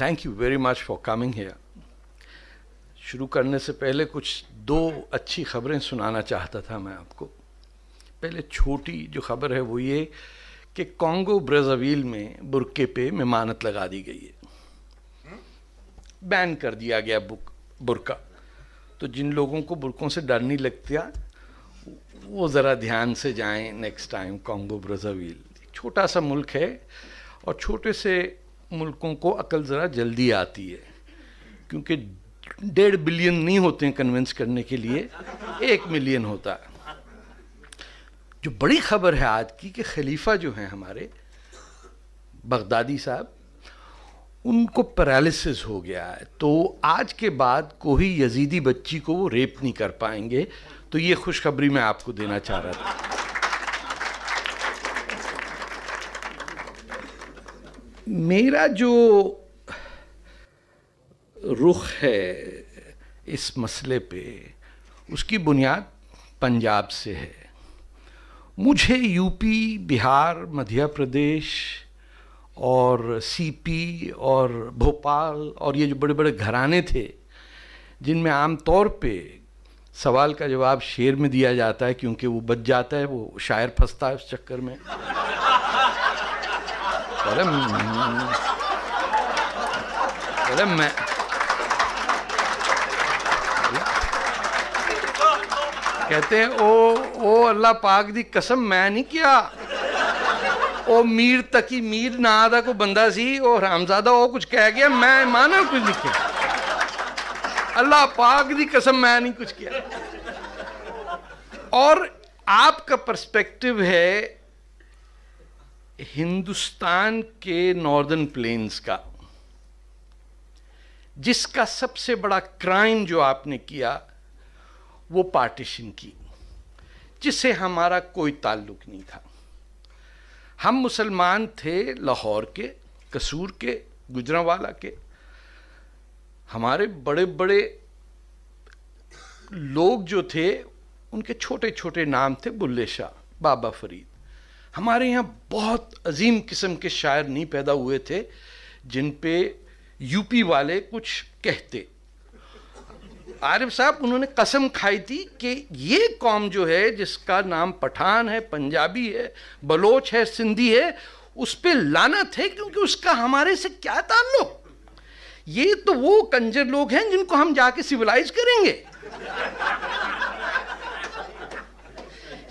Thank you very much for coming here शुरू करने से पहले कुछ दो अच्छी खबरें सुनाना चाहता था मैं आपको पहले छोटी जो खबर है वो ये कि कॉन्गो ब्राज़ील में बुरके पे मेमानत लगा दी गई है बैन कर दिया गया बुक बुरका तो जिन लोगों को बुरकों से डर नहीं लगता वो ज़रा ध्यान से जाएं नेक्स्ट टाइम कॉन्गो ब्रजावील छोटा सा मुल्क है और छोटे से मुल्कों को अकल ज़रा जल्दी आती है क्योंकि डेढ़ बिलियन नहीं होते हैं कन्विंस करने के लिए एक मिलियन होता है जो बड़ी खबर है आज की कि खलीफा जो हैं हमारे बगदादी साहब उनको पैरालिसिस हो गया है तो आज के बाद कोई यजीदी बच्ची को वो रेप नहीं कर पाएंगे तो ये खुशखबरी मैं आपको देना चाह रहा था मेरा जो रुख है इस मसले पे उसकी बुनियाद पंजाब से है मुझे यूपी बिहार मध्य प्रदेश और सीपी और भोपाल और ये जो बड़े बड़े घराने थे जिनमें आम तौर पे सवाल का जवाब शेर में दिया जाता है क्योंकि वो बच जाता है वो शायर फंसता है उस चक्कर में कहते ओ ओ अल्लाह पाक दी कसम मैं नहीं किया ओ मीर तकी मीर ना आदा को बंदा सी ओ रामजादा ओ कुछ कह गया मैं माना कुछ नहीं किया अल्लाह पाक दी कसम मैं नहीं कुछ किया और आपका पर्सपेक्टिव है हिंदुस्तान के नॉर्दर्न प्लेन्स का जिसका सबसे बड़ा क्राइम जो आपने किया वो पार्टीशन की जिससे हमारा कोई ताल्लुक नहीं था हम मुसलमान थे लाहौर के कसूर के गुजरावाला के हमारे बड़े बड़े लोग जो थे उनके छोटे छोटे नाम थे बुल्ले शाह बाबा फरीद हमारे यहाँ बहुत अजीम किस्म के शायर नहीं पैदा हुए थे जिन पे यूपी वाले कुछ कहते आरिफ साहब उन्होंने कसम खाई थी कि ये कौम जो है जिसका नाम पठान है पंजाबी है बलोच है सिंधी है उस पर लानत है क्योंकि उसका हमारे से क्या ताल्लुक ये तो वो कंजर लोग हैं जिनको हम जाके सिविलाइज करेंगे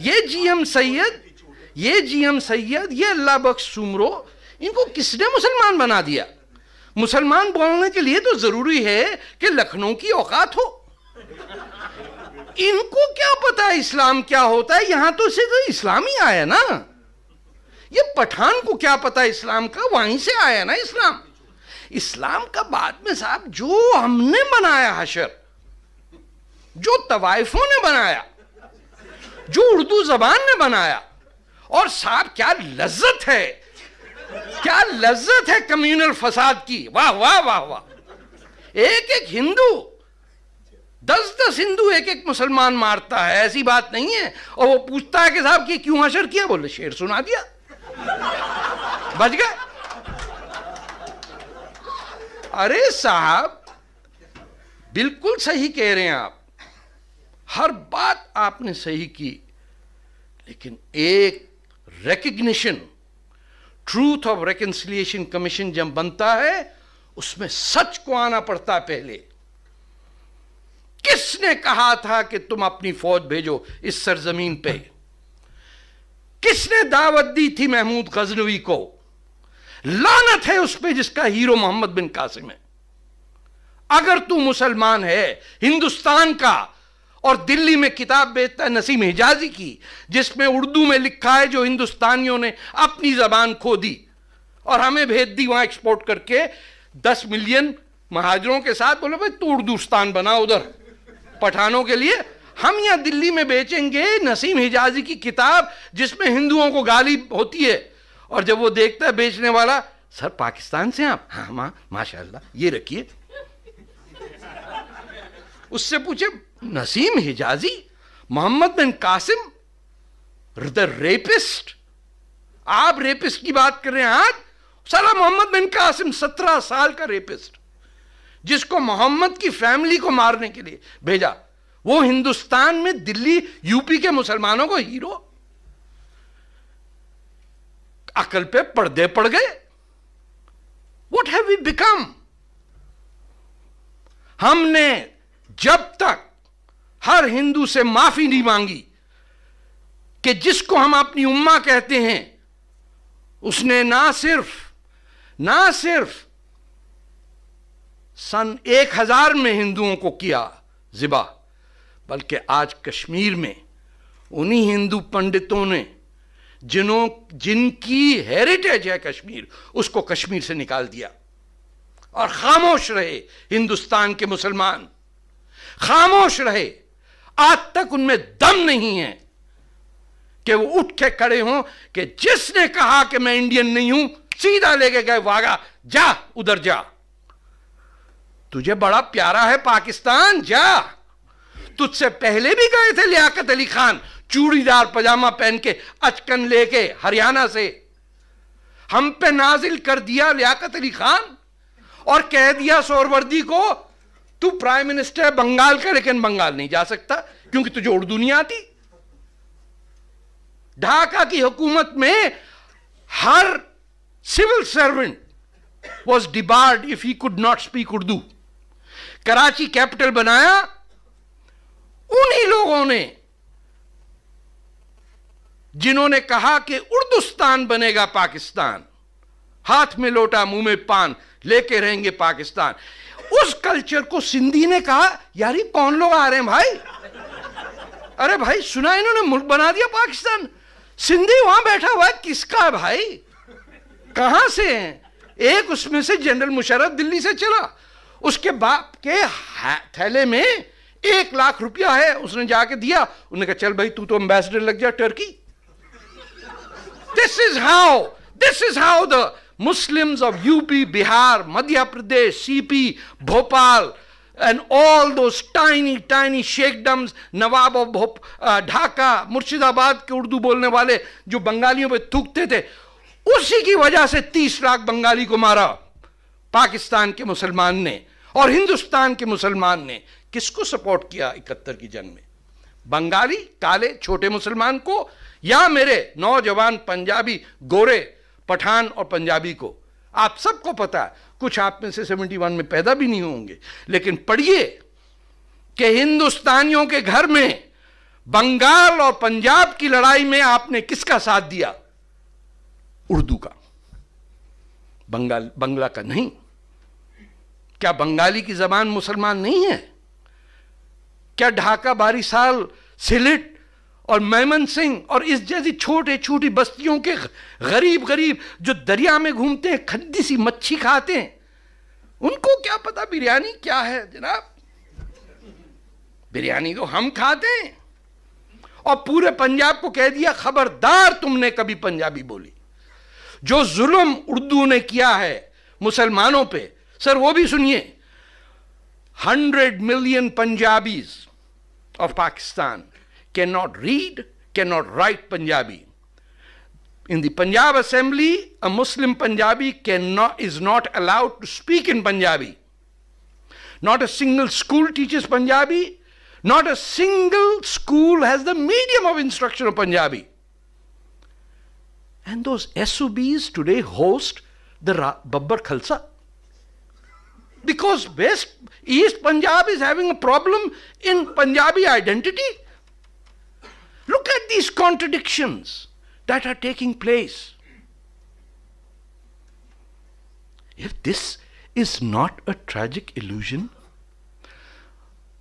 ये जी हम सैयद ये जी एम सैयद ये अल्लाह बख्श सुमरो इनको किसने मुसलमान बना दिया मुसलमान बोलने के लिए तो ज़रूरी है कि लखनऊ की औकात हो इनको क्या पता इस्लाम क्या होता है यहां तो सिर्फ इस्लाम ही आया ना ये पठान को क्या पता इस्लाम का वहीं से आया ना इस्लाम इस्लाम का बाद में साहब जो हमने बनाया हशर जो तवाइफों ने बनाया जो उर्दू जबान ने बनाया और साहब क्या लज्जत है क्या लज्जत है कम्युनल फसाद की वाह वाह वाह वाह एक एक हिंदू दस दस हिंदू एक एक मुसलमान मारता है ऐसी बात नहीं है और वो पूछता है कि साहब कि क्यों अशर किया बोले शेर सुना दिया बच गए अरे साहब बिल्कुल सही कह रहे हैं आप हर बात आपने सही की लेकिन एक recognition truth of reconciliation commission जब बनता है उसमें सच को आना पड़ता है पहले किसने कहा था कि तुम अपनी फौज भेजो इस सरजमीन पे किसने दावत दी थी महमूद गजनवी को लानत है उस पर जिसका हीरो मोहम्मद बिन कासिम है अगर तू मुसलमान है हिंदुस्तान का और दिल्ली में किताब बेचता है नसीम हिजाजी की जिसमें उर्दू में लिखा है जो हिंदुस्तानियों ने अपनी जबान खो दी और हमें भेज दी वहां एक्सपोर्ट करके दस मिलियन महाजरों के साथ बोले भाई तू उर्दूस्तान बना उधर पठानों के लिए हम यहां दिल्ली में बेचेंगे नसीम हिजाजी की किताब जिसमें हिंदुओं को गाली होती है और जब वो देखता है बेचने वाला सर पाकिस्तान से आप हाँ माँ माशाल्लाह ये रखिए उससे पूछे Naseem Hijazi Muhammad bin Qasim the rapist आप रेपिस्ट की बात कर रहे हैं आज सला मोहम्मद बिन कासिम सत्रह साल का रेपिस्ट जिसको मोहम्मद की फैमिली को मारने के लिए भेजा वो हिंदुस्तान में दिल्ली यूपी के मुसलमानों को हीरो अकल पे पर्दे पड़ गए वट हैव वी बिकम हमने जब तक हर हिंदू से माफी नहीं मांगी कि जिसको हम अपनी उम्मा कहते हैं उसने ना सिर्फ ना सिर्फ सन एक हजार में हिंदुओं को किया जिबा बल्कि आज कश्मीर में उन्हीं हिंदू पंडितों ने जिनों जिनकी हेरिटेज है कश्मीर उसको कश्मीर से निकाल दिया और खामोश रहे हिंदुस्तान के मुसलमान खामोश रहे आज तक उनमें दम नहीं है कि वो उठ के खड़े हों कि जिसने कहा कि मैं इंडियन नहीं हूं सीधा लेके गए वागा जा उधर जा तुझे बड़ा प्यारा है पाकिस्तान जा तुझसे पहले भी गए थे लियाकत अली खान चूड़ीदार पजामा पहन के अचकन लेके हरियाणा से हम पे नाजिल कर दिया लियाकत अली खान और कह दिया सोरवर्दी को तू प्राइम मिनिस्टर है बंगाल का लेकिन बंगाल नहीं जा सकता क्योंकि तुझे उर्दू नहीं आती ढाका की हुकूमत में हर civil servant was debarred if he could not speak Urdu Karachi capital बनाया उन्हीं लोगों ने जिन्होंने कहा कि उर्दुस्तान बनेगा पाकिस्तान हाथ में लोटा मुंह में पान लेके रहेंगे पाकिस्तान उस कल्चर को सिंधी ने कहा यार ये कौन लोग आ रहे हैं भाई अरे भाई सुना इन्होंने मुल्क बना दिया पाकिस्तान सिंधी वहां बैठा हुआ है किसका है भाई कहां से है एक उसमें से जनरल मुशरफ दिल्ली से चला उसके बाप के थैले में एक लाख रुपया है उसने जाके दिया उन्होंने कहा चल भाई तू तो एम्बेसडर लग जा Turkey this is how this is how the Muslims of UP, Bihar, Madhya Pradesh, CP, Bhopal, and all those tiny, tiny sheikhdoms nawab of भोप ढाका मुर्शिदाबाद के उर्दू बोलने वाले जो बंगालियों पे थूकते थे उसी की वजह से तीस लाख बंगाली को मारा पाकिस्तान के मुसलमान ने और हिंदुस्तान के मुसलमान ने किसको सपोर्ट किया इकहत्तर की जंग में बंगाली काले छोटे मुसलमान को या मेरे नौजवान पंजाबी गोरे पठान और पंजाबी को आप सबको पता है कुछ आप में से 71 में पैदा भी नहीं होंगे लेकिन पढ़िए कि हिंदुस्तानियों के घर में बंगाल और पंजाब की लड़ाई में आपने किसका साथ दिया उर्दू का बंगाल बंगला का नहीं क्या बंगाली की जबान मुसलमान नहीं है क्या ढाका बारिसाल सिलिट और मैमन सिंह और इस जैसी छोटे छोटी बस्तियों के गरीब गरीब जो दरिया में घूमते हैं खद्दी सी मच्छी खाते हैं उनको क्या पता बिरयानी क्या है जनाब बिरयानी तो हम खाते हैं और पूरे पंजाब को कह दिया खबरदार तुमने कभी पंजाबी बोली जो जुल्म उर्दू ने किया है मुसलमानों पे सर वो भी सुनिए hundred million Punjabis of Pakistan cannot read, cannot write Punjabi. In the Punjab assembly, a Muslim Punjabi cannot, is not allowed to speak in Punjabi. Not a single school teaches Punjabi. Not a single school has the medium of instruction of Punjabi. And those SUBs today host the Ra- Babbar Khalsa. Because West, East Punjab is having a problem in Punjabi identity. Look at these contradictions that are taking place. If this is not a tragic illusion,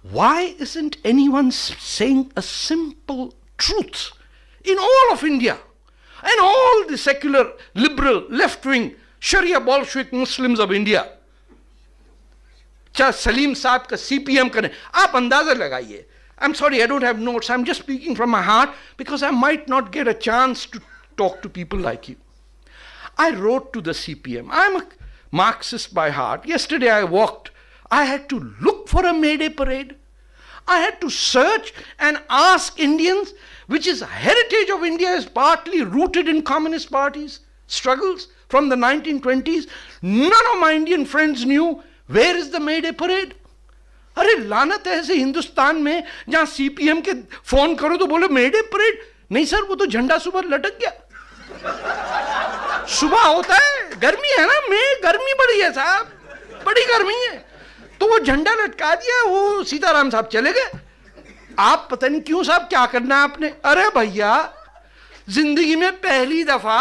why isn't anyone saying a simple truth in all of India and all the secular, liberal, left wing, Sharia Bolshevik Muslims of India? चाहे सलीम साहब का CPM का आप अंदाजा लगाइए I'm sorry, I don't have notes. I'm just speaking from my heart because I might not get a chance to talk to people like you. I wrote to the CPM. I'm a Marxist by heart. Yesterday I walked. I had to look for a May Day parade. I had to search and ask Indians, which is heritage of India is partly rooted in communist parties struggles from the 1920s. None of my Indian friends knew where is the May Day parade. अरे लानत है ऐसे हिंदुस्तान में जहां CPM के phone करो तो बोले मेडे परेड नहीं सर वो तो झंडा सुबह लटक गया सुबह होता है गर्मी है ना मैं गर्मी बड़ी है साहब बड़ी गर्मी है तो वो झंडा लटका दिया वो सीताराम साहब चले गए आप पता नहीं क्यों साहब क्या करना है आपने अरे भैया जिंदगी में पहली दफा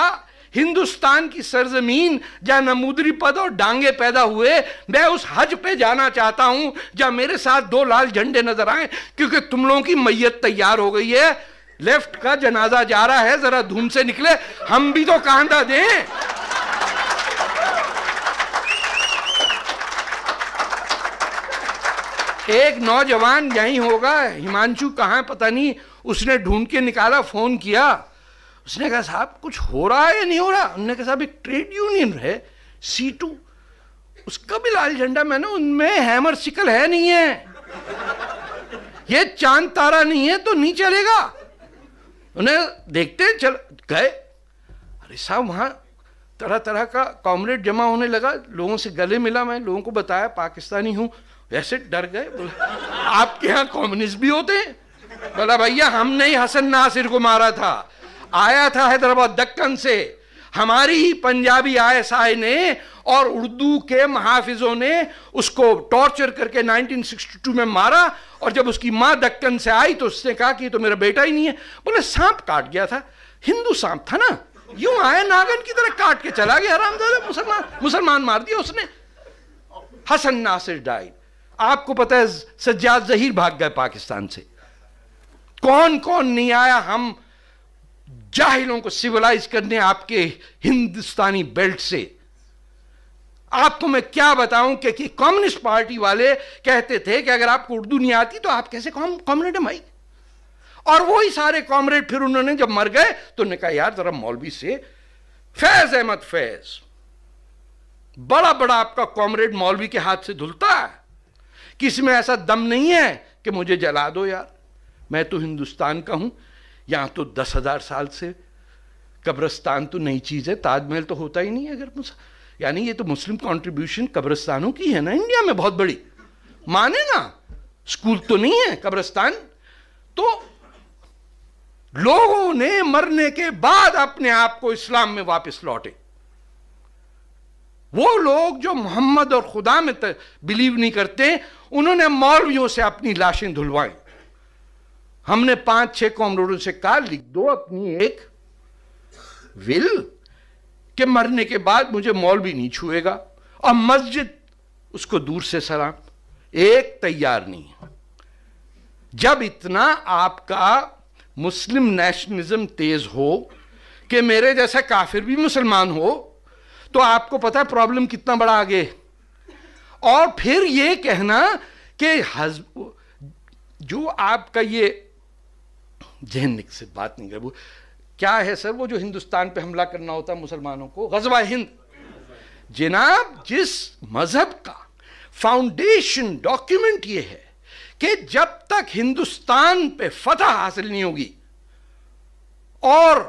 हिंदुस्तान की सरजमीन जहाँ नमूदरी पद और डांगे पैदा हुए मैं उस हज पे जाना चाहता हूँ जहाँ मेरे साथ दो लाल झंडे नजर आए क्योंकि तुम लोगों की मैयत तैयार हो गई है लेफ्ट का जनाजा जा रहा है जरा धूम से निकले हम भी तो कांधा दें एक नौजवान यहीं होगा हिमांशु कहाँ पता नहीं उसने ढूंढ के निकाला फोन किया उसने कहा साहब कुछ हो रहा है या नहीं हो रहा उन्होंने कहा साहब एक ट्रेड यूनियन है सी टू उसका भी लाल झंडा मैंने उनमें हैमर सिकल है नहीं है ये चांद तारा नहीं है तो नहीं चलेगा उन्हें देखते चल गए अरे साहब वहां तरह तरह का कॉमरेड जमा होने लगा लोगों से गले मिला मैं लोगों को बताया पाकिस्तानी हूं वैसे डर गए आपके यहाँ कॉम्युनिस्ट भी होते हैं बोला भैया हमने ही हसन नासिर को मारा था आया था हैदराबाद दक्कन से हमारी ही पंजाबी आई ने और उर्दू के महाफिजों ने उसको टॉर्चर करके 1962 में मारा और जब उसकी माँ दक्कन से आई तो उसने कहा कि तो मेरा बेटा ही नहीं है बोले सांप काट गया था हिंदू सांप था ना यूं आया नागन की तरह काट के चला गया आरामदादा मुसलमान मुसलमान मार दिया उसने हसन नासिर डाइड आपको पता है सज्जाद जहीर भाग गए पाकिस्तान से कौन कौन नहीं आया हम जाहिलों को सिविलाइज करने आपके हिंदुस्तानी बेल्ट से आपको मैं क्या बताऊं कि, कम्युनिस्ट पार्टी वाले कहते थे कि अगर आपको उर्दू नहीं आती तो आप कैसे कॉम कॉमरेड भाई और वही सारे कॉमरेड फिर उन्होंने जब मर गए तो उन्होंने कहा यार जरा मौलवी से फैज अहमद फैज बड़ा बड़ा आपका कॉमरेड मौलवी के हाथ से धुलता है किसी में ऐसा दम नहीं है कि मुझे जला दो यार मैं तो हिंदुस्तान का हूं यहाँ तो दस हजार साल से कब्रस्तान तो नई चीज़ है ताजमहल तो होता ही नहीं है अगर यानी ये तो मुस्लिम कॉन्ट्रीब्यूशन कब्रस्तानों की है ना इंडिया में बहुत बड़ी माने ना स्कूल तो नहीं है कब्रस्तान तो लोगों ने मरने के बाद अपने आप को इस्लाम में वापस लौटे वो लोग जो मोहम्मद और खुदा में बिलीव नहीं करते उन्होंने मौलवियों से अपनी लाशें धुलवाई हमने पांच छह कॉमरेडों से कहा लिख दो अपनी एक विल के मरने के बाद मुझे मॉल भी नहीं छुएगा और मस्जिद उसको दूर से सलाम एक तैयार नहीं जब इतना आपका मुस्लिम नेशनलिज्म तेज हो कि मेरे जैसा काफिर भी मुसलमान हो तो आपको पता है प्रॉब्लम कितना बड़ा आगे और फिर ये कहना कि हज जो आपका ये जैन से बात नहीं कर वो क्या है सर वो जो हिंदुस्तान पे हमला करना होता है मुसलमानों को गजवा हिंद जनाब जिस मजहब का फाउंडेशन डॉक्यूमेंट ये है कि जब तक हिंदुस्तान पे फतह हासिल नहीं होगी और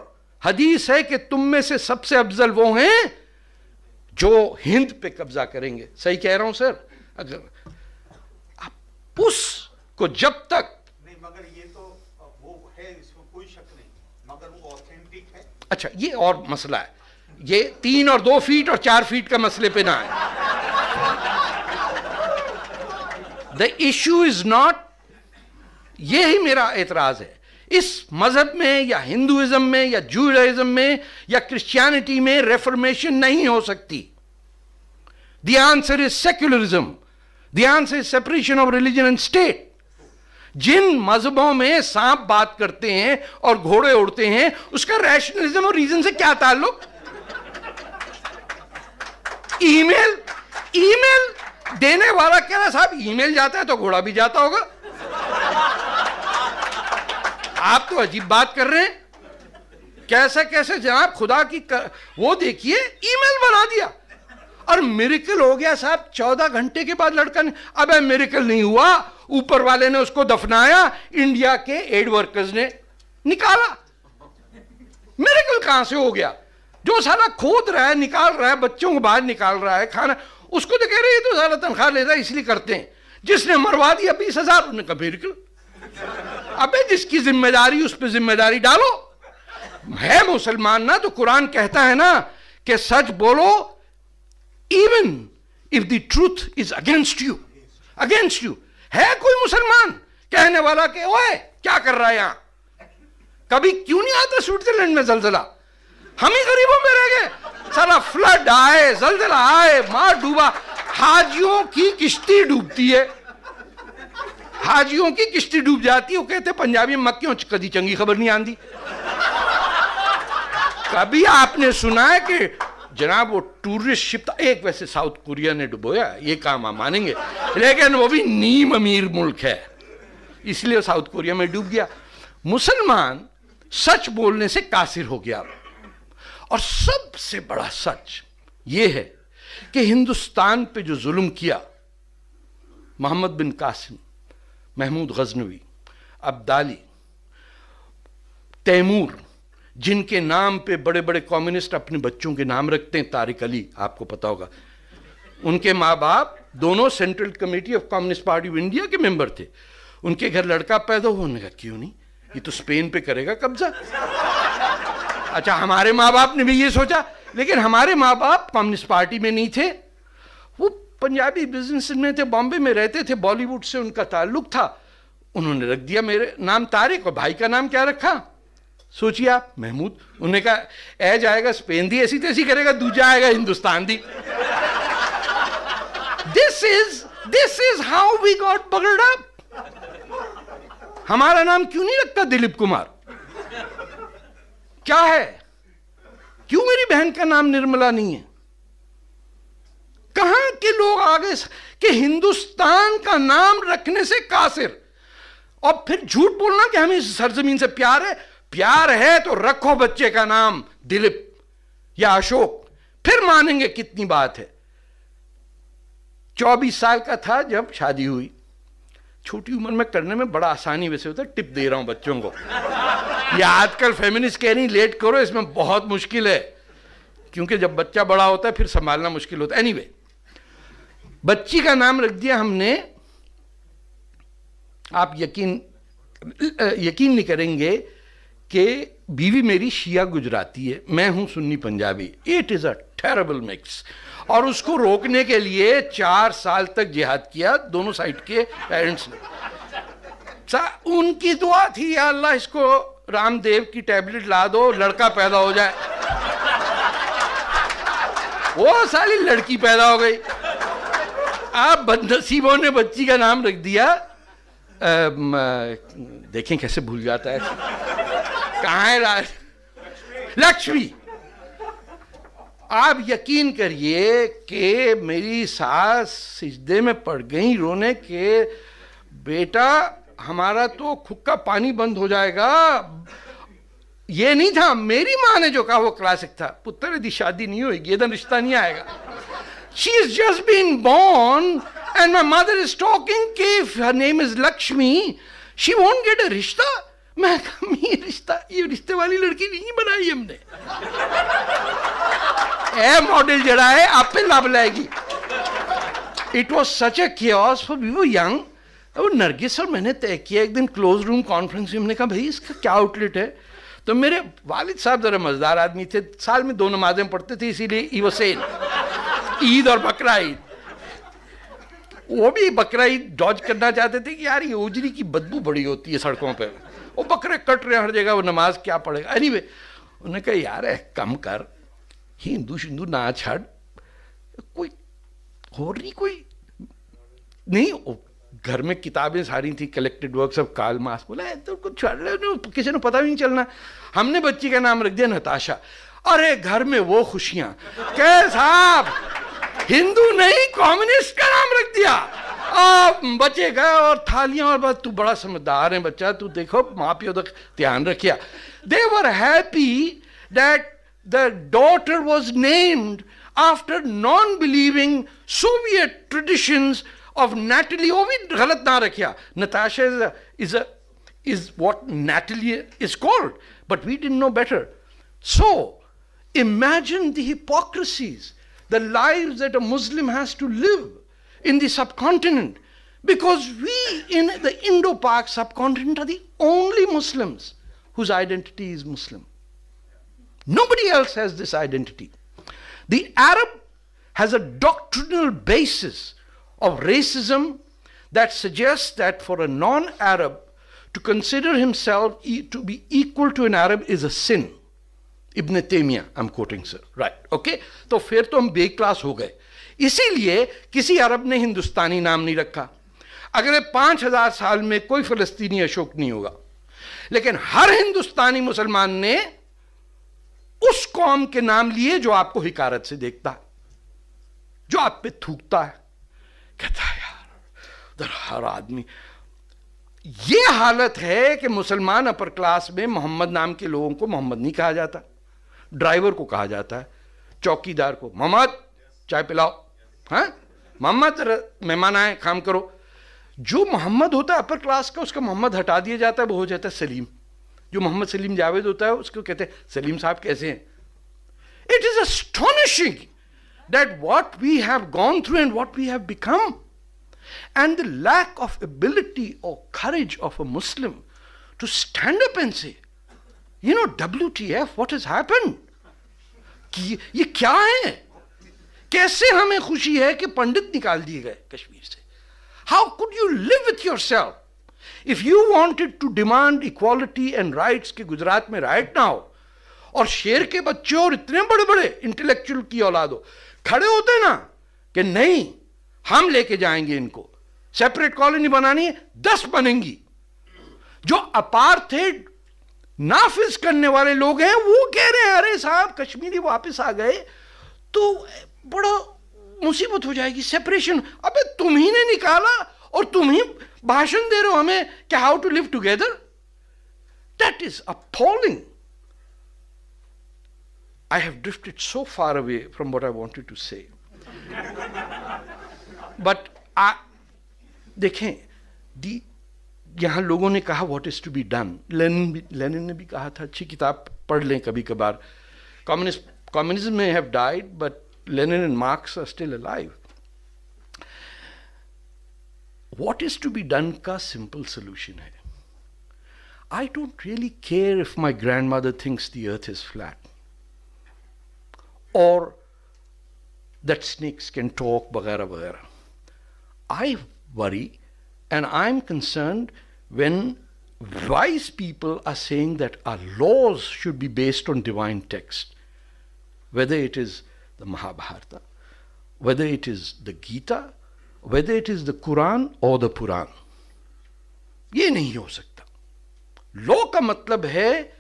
हदीस है कि तुम में से सबसे अफजल वो हैं जो हिंद पे कब्जा करेंगे सही कह रहा हूं सर अगर आप उस को जब तक अच्छा ये और मसला है ये तीन और दो फीट और चार फीट का मसले पे ना है द इशू इज नॉट ये ही मेरा एतराज है इस मजहब में या हिंदुज़म में या जूडाइज्म में या क्रिश्चियनिटी में रेफॉर्मेशन नहीं हो सकती the answer is secularism the answer is separation of religion and state जिन मजहबों में सांप बात करते हैं और घोड़े उड़ते हैं उसका रैशनलिज्म और रीजन से क्या ताल्लुक ईमेल ईमेल देने वाला कह रहा साहब ईमेल जाता है तो घोड़ा भी जाता होगा आप तो अजीब बात कर रहे हैं कैसे कैसे जनाब खुदा की कर... वो देखिए ईमेल बना दिया और मेरिकल हो गया साहब चौदह घंटे के बाद लड़का ने अब मेरिकल नहीं हुआ ऊपर वाले ने उसको दफनाया इंडिया के एड वर्कर्स ने निकाला मेरिकल कहां से हो गया जो सारा खोद रहा है निकाल रहा है बच्चों को बाहर निकाल रहा है खाना उसको तो कह रहे ये तो सारा तनख्वाह ले रहा है इसलिए करते हैं जिसने मरवा दिया बीस हजार उसने कहा मेरिकल अबे जिसकी जिम्मेदारी उस पर जिम्मेदारी डालो है मुसलमान ना तो कुरान कहता है ना कि सच बोलो even if the truth is against you against you है कोई मुसलमान कहने वाला कि ओए क्या कर रहा है यहां कभी क्यों नहीं आता स्विट्जरलैंड में जलजला हम ही गरीबों में रह गए सारा फ्लड आए जलजला आए मार डूबा हाजियों की किश्ती डूबती है हाजियों की किश्ती डूब जाती है वो कहते पंजाबी में मक्यों कभी चंगी खबर नहीं आंदी कभी आपने सुना है कि जनाब वो टूरिस्ट शिप था एक वैसे साउथ कोरिया ने डुबोया ये काम हम मानेंगे लेकिन वो भी नीम अमीर मुल्क है इसलिए साउथ कोरिया में डूब गया मुसलमान सच बोलने से कासिर हो गया और सबसे बड़ा सच ये है कि हिंदुस्तान पे जो जुल्म किया मोहम्मद बिन कासिम महमूद गजनवी अब्दाली तैमूर जिनके नाम पे बड़े बड़े कम्युनिस्ट अपने बच्चों के नाम रखते हैं तारिक अली आपको पता होगा उनके माँ बाप दोनों central committee of communist party of India के मेंबर थे उनके घर लड़का पैदा हुआ उन्होंने कहा क्यों नहीं ये तो स्पेन पे करेगा कब्जा अच्छा हमारे माँ बाप ने भी ये सोचा लेकिन हमारे माँ बाप कम्युनिस्ट पार्टी में नहीं थे वो पंजाबी बिजनेस में थे बॉम्बे में रहते थे बॉलीवुड से उनका ताल्लुक था उन्होंने रख दिया मेरे नाम तारिक और भाई का नाम क्या रखा सोचिए आप महमूद उन्होंने कहा ऐ जाएगा स्पेन दी ऐसी तैसी करेगा दूजा आएगा हिंदुस्तान दी this is this is how we got पकड़ अप हमारा नाम क्यों नहीं रखता दिलीप कुमार क्या है क्यों मेरी बहन का नाम निर्मला नहीं है कहां के लोग आगे कि हिंदुस्तान का नाम रखने से कासिर और फिर झूठ बोलना कि हमें सरजमीन से प्यार है प्यार है तो रखो बच्चे का नाम दिलीप या अशोक फिर मानेंगे कितनी बात है चौबीस साल का था जब शादी हुई छोटी उम्र में करने में बड़ा आसानी वैसे होता है टिप दे रहा हूं बच्चों को या आजकल फेमिनिस्ट कह रही लेट करो इसमें बहुत मुश्किल है क्योंकि जब बच्चा बड़ा होता है फिर संभालना मुश्किल होता है anyway, बच्ची का नाम रख दिया हमने आप यकीन यकीन नहीं करेंगे कि बीवी मेरी शिया गुजराती है मैं हूं Sunni Punjabi it is a terrible mix और उसको रोकने के लिए चार साल तक जिहाद किया दोनों साइड के पेरेंट्स ने उनकी दुआ थी या अल्लाह इसको रामदेव की टैबलेट ला दो लड़का पैदा हो जाए वो साली लड़की पैदा हो गई आप बदनसीबों ने बच्ची का नाम रख दिया आ, देखें कैसे भूल जाता है कहा है राज लक्ष्मी आप यकीन करिए कि मेरी सास सिजदे में पड़ गई रोने के बेटा हमारा तो खुक्का पानी बंद हो जाएगा ये नहीं था मेरी माँ ने जो कहा वो क्लासिक था पुत्र यदि शादी नहीं होगी एकदम तो रिश्ता नहीं आएगा she is just been born and my mother is talking name is Lakshmi she want get a रिश्ता मैं ये रिश्ता ये रिश्ते वाली लड़की नहीं बनाई हमने ए मॉडल जरा है आप पे लाभ लाएगी it was such a chaos for we वो यंग वो नरगिस सर मैंने तय किया एक दिन क्लोज रूम कॉन्फ्रेंस में हमने कहा भाई इसका क्या आउटलेट है तो मेरे वालिद साहब ज़रा मज़दार आदमी थे साल में दो नमाजें पढ़ते थे इसीलिए ई वसेन ईद और बकरा ईद वो भी बकरा ईद डॉज करना चाहते थे कि यार ये उजरी की बदबू बड़ी होती है सड़कों पर वो बकरे कट रहे हर जगह वो नमाज क्या पढ़ेगा एनी वे उन्होंने कहा यार है कम कर हिंदू शिंदू ना छड़ कोई हो रही कोई नहीं घर में किताबें सारी थी कलेक्टेड वर्क सब काल मास बोला तो कुछ किसी ने पता भी नहीं चलना हमने बच्ची का नाम रख दिया नताशा अरे घर में वो खुशियां कै साहब हिंदू नहीं कम्युनिस्ट का नाम रख दिया आप बचेगा और थालियां और बस तू बड़ा समझदार है बच्चा तू देखो माँ प्यो तक ध्यान रखिया they were happy that the daughter was named after non believing Soviet traditions of Natalie वो भी गलत ना रखिया Natasha is is is what Natalie is called but we didn't know better so imagine hypocrisies the life that a Muslim has to live in the subcontinent because we in the Indo Pak subcontinent are the only Muslims whose identity is Muslim. Nobody else has this identity. The Arab has a doctrinal basis of racism that suggests that for a non Arab to consider himself e to be equal to an Arab is a sin. Ibn Taymiyyah, I'm quoting, sir. Right? Okay. So फिर तो class बेक्लास हो इसीलिए किसी अरब ने हिंदुस्तानी नाम नहीं रखा अगले पाँच हजार साल में कोई फलस्तीनी अशोक नहीं होगा लेकिन हर हिंदुस्तानी मुसलमान ने उस कौम के नाम लिए जो आपको हिकारत से देखता है जो आप पे थूकता है कहता है यार उधर हर आदमी ये हालत है कि मुसलमान अपर क्लास में मोहम्मद नाम के लोगों को मोहम्मद नहीं कहा जाता ड्राइवर को कहा जाता है चौकीदार को मोहम्मद चाय पिलाओ हाँ मोहम्मद मेहमान आए काम करो जो मोहम्मद होता है अपर क्लास का उसका मोहम्मद हटा दिया जाता है वो हो जाता है सलीम जो मोहम्मद सलीम जावेद होता है उसको कहते हैं सलीम साहब कैसे हैं it is astonishing that what we have gone through and what we have become and the lack of ability और courage of a Muslim to stand up and say you know W T F what is happen ये क्या है कैसे हमें खुशी है कि पंडित निकाल दिए गए कश्मीर से how could you live with yourself if you wanted to demand equality and right के गुजरात में राइट ना हो और शेर के बच्चे और इतने बड़े बड़े इंटेलेक्चुअल की औलाद हो खड़े होते ना कि नहीं हम लेके जाएंगे इनको सेपरेट कॉलोनी बनानी है दस बनेंगी जो अपार थे नाफिज करने वाले लोग हैं वो कह रहे हैं अरे साहब कश्मीरी वापस आ गए तो बड़ा मुसीबत हो जाएगी सेपरेशन अबे तुम ही ने निकाला और तुम ही भाषण दे रहे हो हमें कि how to live together that is appalling I have drifted so far away from what I wanted to say but आ देखें दी यहां लोगों ने कहा what is to be done Lenin ने भी कहा था अच्छी किताब पढ़ लें कभी कभार कम्युनिस्ट कम्युनिज्म में have died but Lenin and Marx are still alive. What is to be done ka simple solution hai. I don't really care if my grandmother thinks the earth is flat or that snakes can talk, bagara bagara. I worry and I'm concerned when wise people are saying that our laws should be based on divine text, whether it is the Mahabharata, whether it is the Gita, whether it is the Quran or the Puran. ये नहीं हो सकता law का मतलब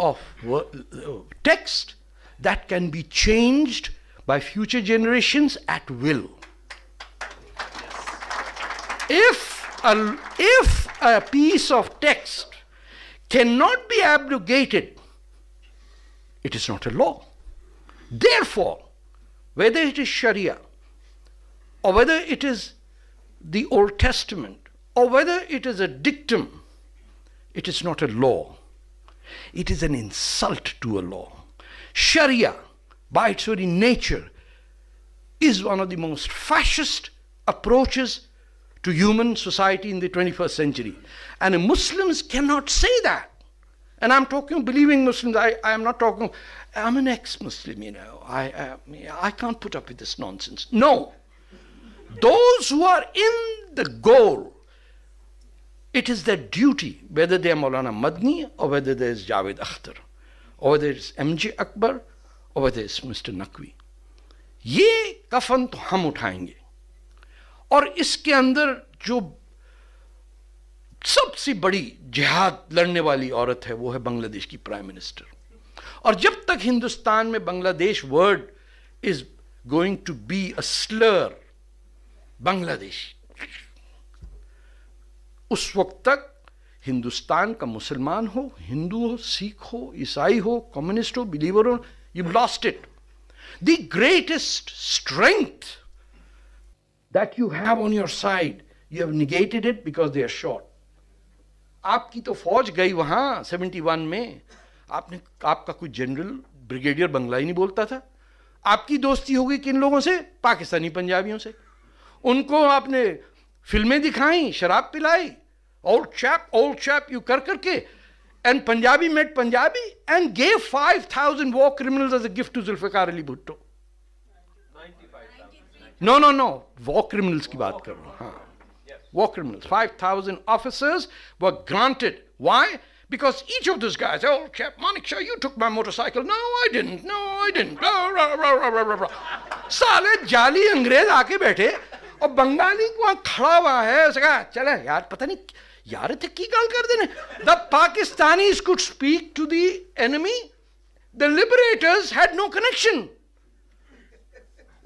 of uh, text that can be changed by future generations at will. if a, if a piece of text cannot be abrogated it is not a law Therefore, whether it is Sharia or whether it is the Old Testament or whether it is a dictum, it is not a law. It is an insult to a law. Sharia, by its very nature, is one of the most fascist approaches to human society in the 21st century. And Muslims cannot say that. And I'm talking believing Muslims. I, I'm not talking, I'm an ex-Muslim, you know. I, uh, I can't put up with this nonsense. No. Those who are in the goal, it is their duty, whether they are Maulana Madni or whether there is Javed Akhtar, or whether it's MG Akbar or whether it's Mr. Naqvi. ये कफन तो हम उठाएंगे और इसके अंदर जो सबसे बड़ी जिहाद लड़ने वाली औरत है वो है बांग्लादेश की प्राइम मिनिस्टर और जब तक हिंदुस्तान में Bangladesh word is going to be a slur Bangladesh उस वक्त तक हिंदुस्तान का मुसलमान हो हिंदू हो सिख हो ईसाई हो कम्युनिस्ट हो बिलीवर हो you lost it the greatest strength that you have on your side you have negated it because they are short आपकी तो फौज गई वहाँ सेवेंटी वन में आपने आपका कोई जनरल ब्रिगेडियर बंगला ही नहीं बोलता था आपकी दोस्ती होगी किन लोगों से पाकिस्तानी पंजाबियों से उनको आपने फिल्में दिखाई शराब पिलाई old chap old chap you कर करके and Punjabi met Punjabi and gave five thousand war criminals as a gift to Zulfikar Ali Bhutto no no no war criminals की बात कर रहा हूँ हाँ war criminals. 5,000 officers were granted. Why? Because each of those guys, oh, chap, Manikshah, you took my motorcycle. No, I didn't. No, I didn't. Oh, rah, rah, rah, rah, rah, rah. साले जाली अंग्रेज आके बैठे और बंगाली वहां खड़ा हुआ है उसने कहा चले यार पता नहीं यार थे की गल कर देने The Pakistanis could speak to the enemy the liberators had no connection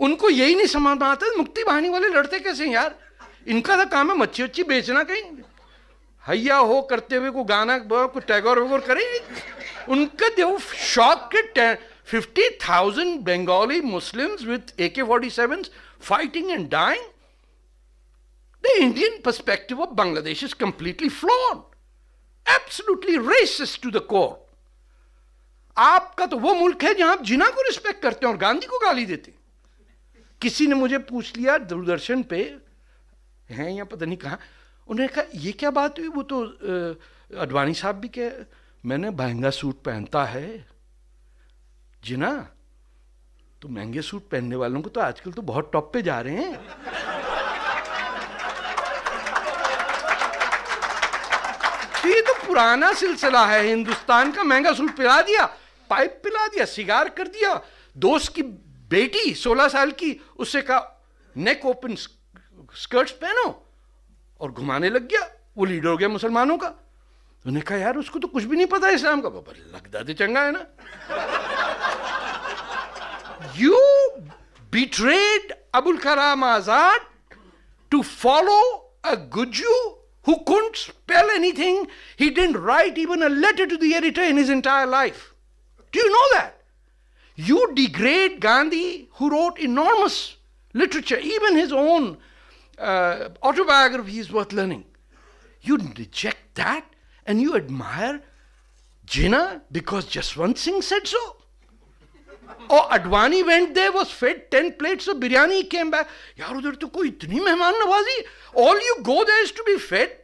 उनको यही नहीं समझ में आता मुक्ति बहानी वाले लड़ते कैसे यार इनका तो काम है मच्छी वच्छी बेचना कहीं हैया हो करते हुए को गाना को टैगोर वगोर करेंगे उनका दे शॉक के fifty thousand Bengali Muslims with A K forty seven fighting and dying the Indian perspective of Bangladesh is completely flawed absolutely racist to the core आपका तो वो मुल्क है जहां आप जिना को रिस्पेक्ट करते हैं और गांधी को गाली देते हैं किसी ने मुझे पूछ लिया दूरदर्शन पे हैं या पता नहीं कहाँ उन्होंने कहा ये क्या बात हुई वो तो अडवाणी साहब भी कह मैंने महंगा सूट पहनता है जी ना तो महंगे सूट पहनने वालों को तो आजकल तो बहुत टॉप पे जा रहे हैं तो ये तो पुराना सिलसिला है हिंदुस्तान का महंगा सूट पिला दिया पाइप पिला दिया सिगार कर दिया दोस्त की बेटी सोलह साल की उससे कहा नेक ओपन स्कर्ट्स पहनो और घुमाने लग गया वो लीडर हो गया मुसलमानों का उन्होंने कहा यार उसको तो कुछ भी नहीं पता इस्लाम का बाबा लगता तो चंगा है ना you betrayed Abul Kalam Azad to follow a Gujju who can't spell anything he didn't write even a letter to दिटर in his entire life do you know that you degrade Gandhi who wrote enormous literature even his own Uh, autobiography is worth learning. You reject that and you admire Jinnah because just one Singh said so. Or Advani went there, was fed 10 plates of biryani, came back. Yaar, udhar to koi itni mehman nawazi. All you go there is to be fed.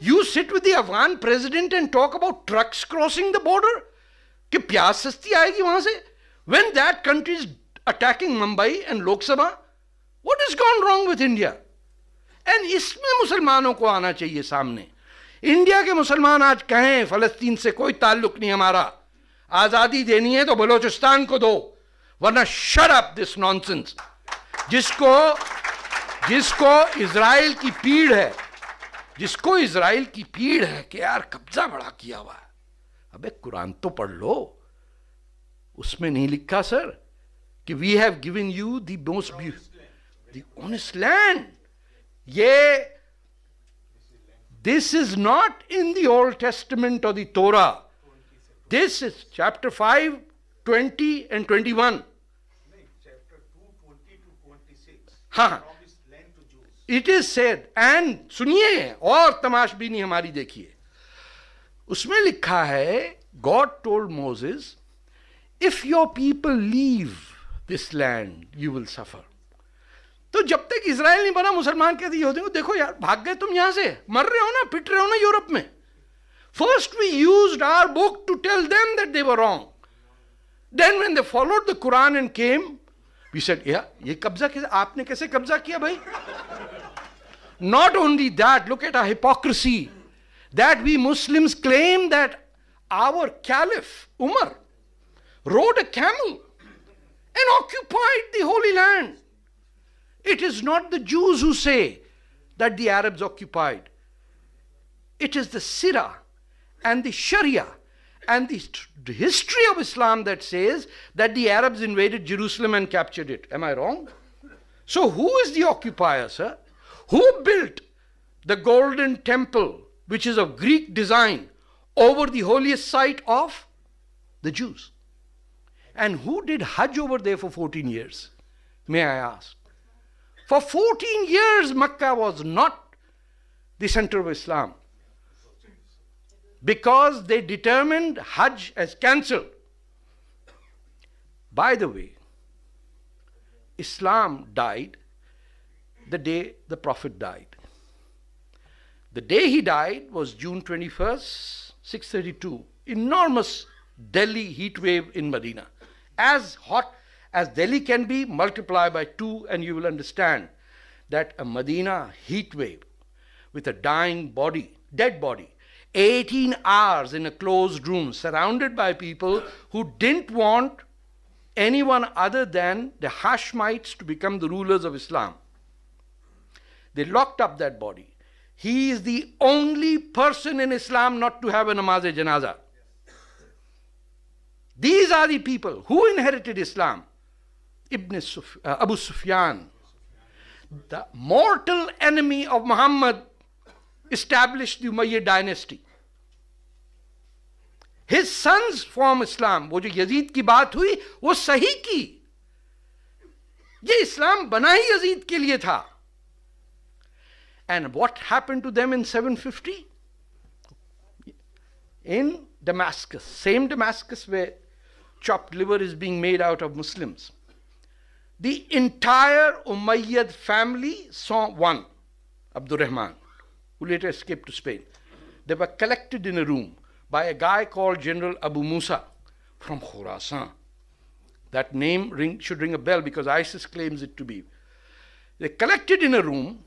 You sit with the Afghan president and talk about trucks crossing the border. Ki pyaas sasti aayegi wahan se. When that country is attacking Mumbai and Lok Sabha, what is gone wrong with India and इसमें मुसलमानों को आना चाहिए सामने India के मुसलमान आज कहें फलस्तीन से कोई ताल्लुक नहीं हमारा आज़ादी देनी है तो बलोचिस्तान को दो वरना शर अप दिस नॉनसेंस जिसको जिसको इसराइल की पीड़ है जिसको इसराइल की पीड़ है कि यार कब्जा बड़ा किया हुआ है अबे कुरान तो पढ़ लो उसमें नहीं लिखा सर कि we have given you the most beauty the honest land. Yea, this is not in the Old Testament or the Torah. This is chapter 5, 20 and 21. हाँ इट इज सेड एंड सुनिए और तमाशबीनी हमारी देखिए उसमें लिखा है God told Moses if your people leave this land you will suffer तो जब तक इसराइल नहीं बना मुसलमान कहते यहूदी को देखो यार भाग गए तुम यहां से मर रहे हो ना पिट रहे हो ना यूरोप में first we use our book to tell them that they were wrong then when they followed the Quran and came we said या ये कब्जा कैसे आपने कैसे कब्जा किया भाई not only that look at a hypocrisy that we Muslims claim that our caliph Umar rode a camel and occupied the holy land It is not the Jews who say that the Arabs occupied. It is the Sirah and the Sharia and the, the history of Islam that says that the Arabs invaded Jerusalem and captured it. Am I wrong? So, who is the occupier, sir? Who built the golden temple, which is of Greek design, over the holiest site of the Jews? And who did Hajj over there for 14 years? May I ask? For 14 years, Makkah was not the center of Islam because they determined Hajj as cancelled. By the way, Islam died the day the Prophet died. The day he died was June 21st, 632. Enormous Delhi heat wave in Medina. As hot as Delhi can be, multiply by two, and you will understand that a Medina heat wave with a dying body, dead body, 18 hours in a closed room surrounded by people who didn't want anyone other than the Hashmites to become the rulers of Islam. They locked up that body. He is the only person in Islam not to have a namaz-e janaza. These are the people who inherited Islam. Ibn Suf, uh, Abu Sufyan, the mortal enemy of Muhammad, established the Umayyad dynasty. His sons form Islam. वो जो Yazid की बात हुई वो सही की ये इस्लाम बना ही यजीद के लिए था And what happened to them in 750? In Damascus, same Damascus where chopped liver is being made out of Muslims. The entire Umayyad family saw one, Abdul Rahman, who later escaped to Spain. They were collected in a room by a guy called General Abu Musa from Khurasan. That name ring, should ring a bell because ISIS claims it to be. They collected in a room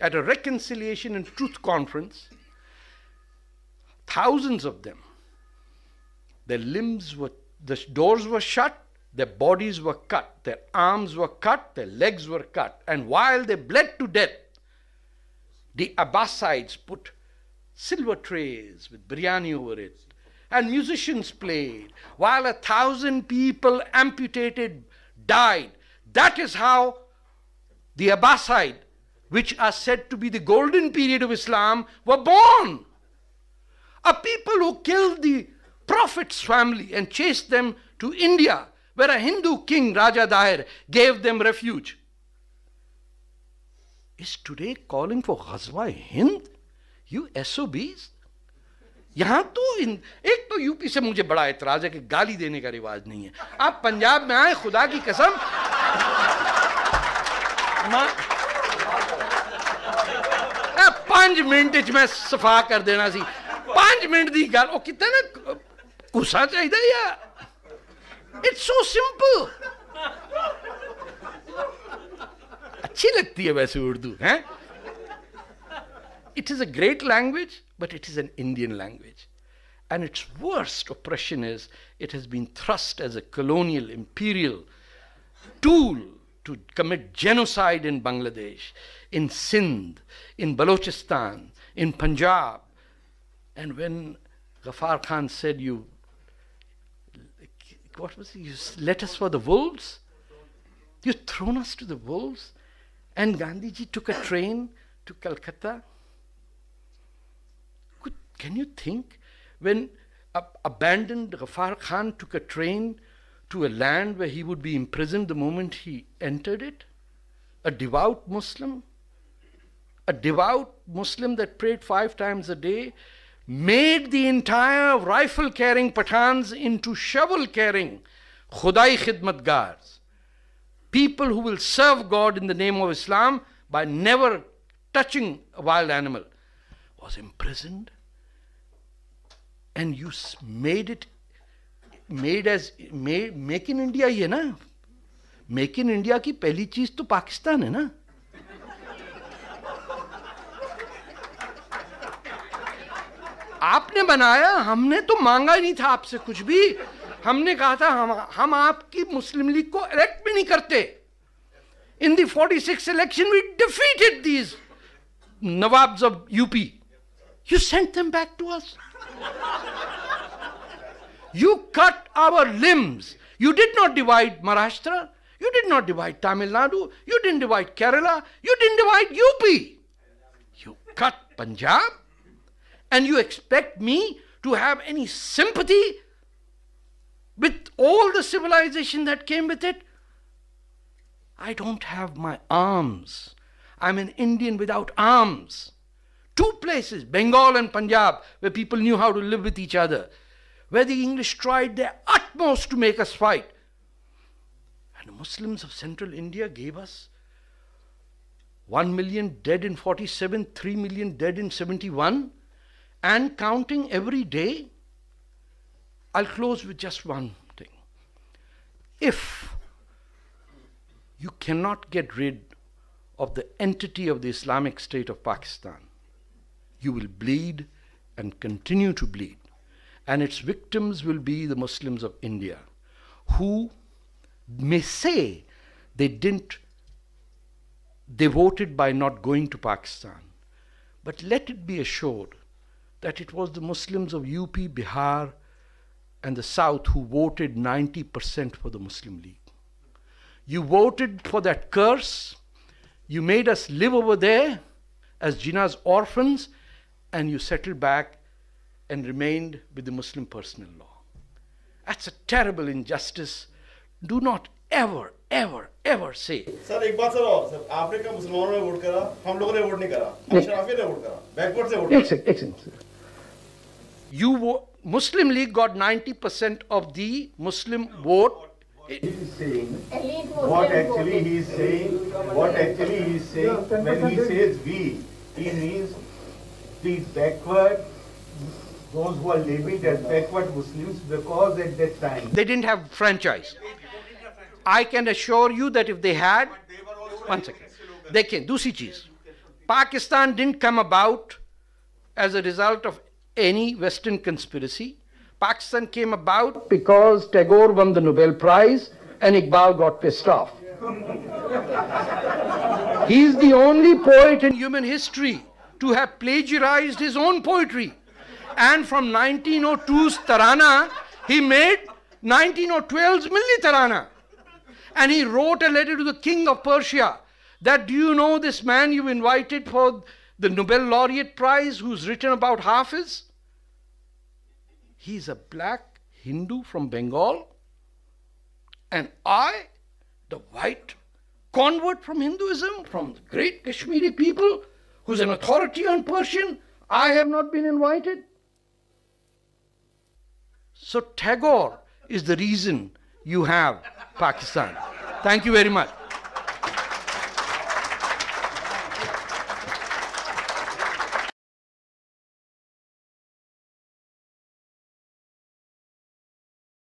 at a reconciliation and truth conference, thousands of them. Their limbs were, the doors were shut, their bodies were cut, their arms were cut, their legs were cut. And while they bled to death, the Abbasides put silver trays with biryani over it. And musicians played while a thousand people amputated died. That is how the Abbasid, which are said to be the golden period of Islam, were born. A people who killed the Prophet's family and chased them to India where a Hindu king, Raja Dair, gave them refuge. Is today calling for Ghazwa Hind? You SOBs? यहां तो इन, एक तो UP से मुझे बड़ा एतराज है कि गाली देने का रिवाज नहीं है आप पंजाब में आए खुदा की कसम पांच मिनट मैं सफा कर देना सी पांच मिनट की गल कितना गुस्सा चाहिए या It's so simple. अच्छी लगती है वैसे उर्दू है it is a great language, but it is an Indian language. And its worst oppression is it has been thrust as a colonial, imperial tool to commit genocide in Bangladesh, in Sindh, in Balochistan, in Punjab. And when Ghaffar Khan said, You what was it? You let us for the wolves? you thrown us to the wolves? And Gandhiji took a train to Calcutta. Could, can you think? When abandoned Ghaffar Khan took a train to a land where he would be imprisoned the moment he entered it? A devout Muslim? A devout Muslim that prayed five times a day made the entire rifle carrying Pathans into shovel carrying Khudai Khidmatgars. People who will serve God in the name of Islam by never touching a wild animal was imprisoned and you made it made as made, make in India ये na, make in India की पहली चीज तो पाकिस्तान है आपने बनाया हमने तो मांगा ही नहीं था आपसे कुछ भी हमने कहा था हम हम आपकी मुस्लिम लीग को इलेक्ट भी नहीं करते in the forty six election we defeated these nawab of UP you sent them back to us you cut our limbs you did not divide Maharashtra you did not divide Tamil Nadu you didn't divide Kerala you didn't divide UP you cut Punjab And you expect me to have any sympathy with all the civilization that came with it? I don't have my arms. I'm an Indian without arms. Two places, Bengal and Punjab, where people knew how to live with each other, where the English tried their utmost to make us fight. And the Muslims of central India gave us 1 million dead in 47, 3 million dead in 71 and counting every day, I'll close with just one thing. If you cannot get rid of the entity of the Islamic State of Pakistan, you will bleed and continue to bleed. And its victims will be the Muslims of India, who may say they didn't, they voted by not going to Pakistan. But let it be assured that it was the Muslims of UP, Bihar, and the South who voted 90% for the Muslim League. You voted for that curse. You made us live over there as Jinnah's orphans, and you settled back and remained with the Muslim personal law. That's a terrible injustice. Do not ever, ever, ever say. Sir, एक बात sir और sir आपने कहा मुसलमानों ने vote करा हम लोगों ने वोट नहीं करा शराफियों ने वोट करा बैकवर्ड से वोट एक सेकंड एक second you Muslim League got 90% of the Muslim vote. saying what actually he is saying. What actually he is saying when he says we, he means the backward those who are labeled as backward Muslims because at that time they didn't have franchise. I can assure you that if they had, one second, they can. see, चीज, Pakistan didn't come about as a result of any Western conspiracy. Pakistan came about because Tagore won the Nobel Prize and Iqbal got pissed off. He's the only poet in human history to have plagiarized his own poetry. And from 1902's Tarana, he made 1912's Milli Tarana. And he wrote a letter to the king of Persia that, do you know this man you invited for the Nobel Laureate Prize who's written about Hafiz? He is a black Hindu from Bengal, and I, the white convert from Hinduism, from the great Kashmiri people, who's an authority on Persian, I have not been invited. So Tagore is the reason you have Pakistan. Thank you very much.